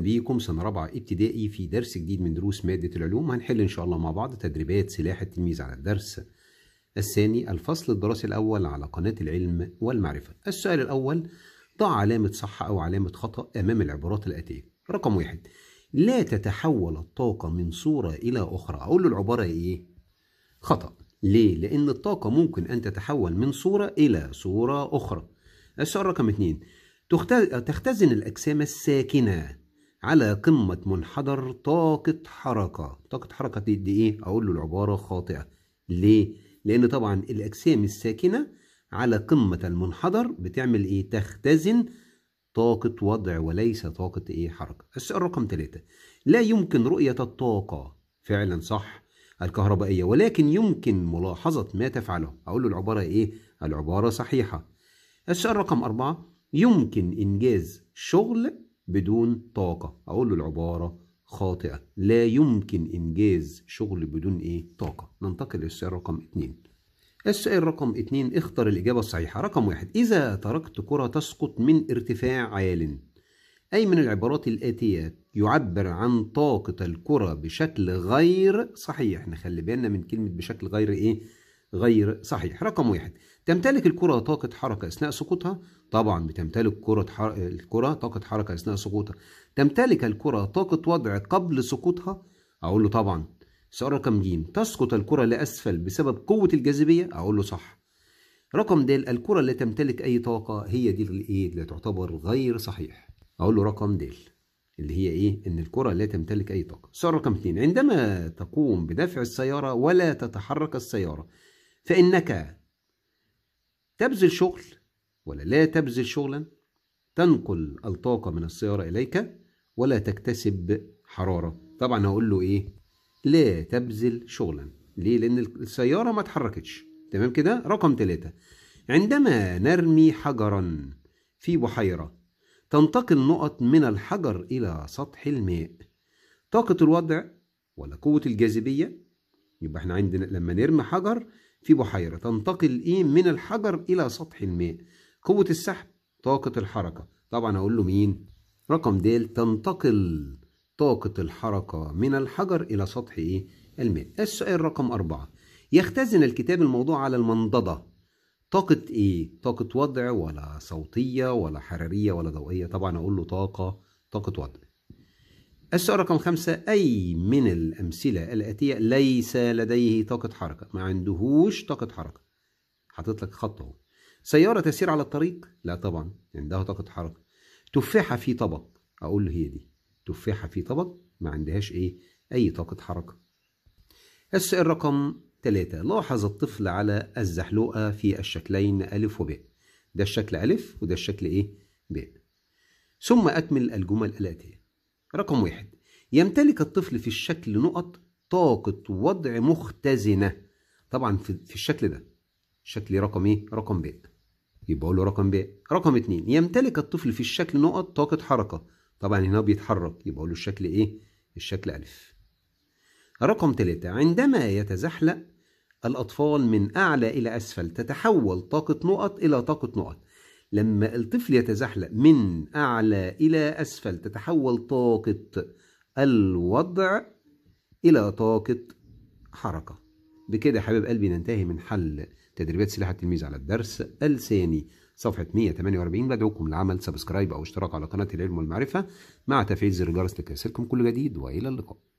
بيكم سنة رابعة ابتدائي في درس جديد من دروس مادة العلوم هنحل إن شاء الله مع بعض تدريبات سلاح التلميذ على الدرس الثاني الفصل الدراسي الأول على قناة العلم والمعرفة السؤال الأول ضع علامة صح أو علامة خطأ أمام العبارات الآتية رقم واحد لا تتحول الطاقة من صورة إلى أخرى أقول له العبارة إيه؟ خطأ ليه؟ لأن الطاقة ممكن أن تتحول من صورة إلى صورة أخرى السؤال رقم اتنين تختزن الأجسام الساكنة على قمة منحدر طاقة حركة طاقة حركة تدي ايه اقول له العبارة خاطئة ليه لان طبعا الاجسام الساكنة على قمة المنحدر بتعمل ايه تختزن طاقة وضع وليس طاقة ايه حركة السؤال رقم ثلاثة لا يمكن رؤية الطاقة فعلا صح الكهربائية ولكن يمكن ملاحظة ما تفعله أقول له العبارة إيه؟ العبارة صحيحة السؤال رقم أربعة يمكن إنجاز شغل بدون طاقة أقول له العبارة خاطئة لا يمكن إنجاز شغل بدون إيه طاقة ننتقل للسؤال رقم 2 السؤال رقم 2 اختر الإجابة الصحيحة رقم واحد إذا تركت كرة تسقط من ارتفاع عال أي من العبارات الآتية يعبر عن طاقة الكرة بشكل غير صحيح نخلي بالنا من كلمة بشكل غير إيه غير صحيح رقم واحد تمتلك الكرة طاقة حركة أثناء سقوطها طبعا بتمتلك كرة حر... الكرة طاقة حركة أثناء سقوطها تمتلك الكرة طاقة وضع قبل سقوطها أقول له طبعا سؤال رقم ج تسقط الكرة لأسفل بسبب قوة الجاذبية أقول له صح رقم د الكرة لا تمتلك أي طاقة هي دي الإيه اللي تعتبر غير صحيح أقول له رقم د اللي هي إيه إن الكرة لا تمتلك أي طاقة سؤال رقم 2 عندما تقوم بدفع السيارة ولا تتحرك السيارة فإنك تبذل شغل ولا لا تبذل شغلا تنقل الطاقة من السيارة إليك ولا تكتسب حرارة طبعا هقول له إيه لا تبذل شغلا ليه لأن السيارة ما اتحركتش تمام كده رقم ثلاثة عندما نرمي حجرا في بحيرة تنتقل نقط من الحجر إلى سطح الماء طاقة الوضع ولا قوة الجاذبية يبقى احنا عندنا لما نرمي حجر في بحيرة تنتقل إيه من الحجر إلى سطح الماء قوة السحب طاقة الحركة طبعا أقول له مين رقم د تنتقل طاقة الحركة من الحجر إلى سطح إيه الماء السؤال رقم أربعة يختزن الكتاب الموضوع على المنضدة طاقة إيه؟ طاقة وضع ولا صوتية ولا حرارية ولا ضوئية طبعا أقول له طاقة طاقة وضع السؤال رقم خمسة أي من الأمثلة الآتية ليس لديه طاقة حركة ما عندهوش طاقة حركة حاطط لك خط أهو سيارة تسير على الطريق لا طبعا عندها طاقة حركة تفاحة في طبق أقول له هي دي تفاحة في طبق ما عندهاش إيه أي طاقة حركة السؤال رقم ثلاثة لاحظ الطفل على الزحلوقة في الشكلين ألف وباء ده الشكل ألف وده الشكل إيه باء ثم أكمل الجمل الآتية رقم واحد يمتلك الطفل في الشكل نقط طاقة وضع مختزنة طبعا في الشكل ده شكل رقم ايه رقم باء يبقى اقول له رقم باء رقم اتنين يمتلك الطفل في الشكل نقط طاقة حركة طبعا هنا بيتحرك يبقى اقول له الشكل ايه الشكل الف رقم ثلاثة عندما يتزحلق الأطفال من أعلى إلى أسفل تتحول طاقة نقط إلى طاقة نقط لما الطفل يتزحلق من أعلى إلى أسفل تتحول طاقة الوضع إلى طاقة حركة بكده يا حبيب قلبي ننتهي من حل تدريبات سلاح التلميذ على الدرس الثاني صفحة 148 بدعوكم لعمل سبسكرايب أو اشتراك على قناة العلم والمعرفة مع تفعيل زر الجرس لكي يصلكم كل جديد وإلى اللقاء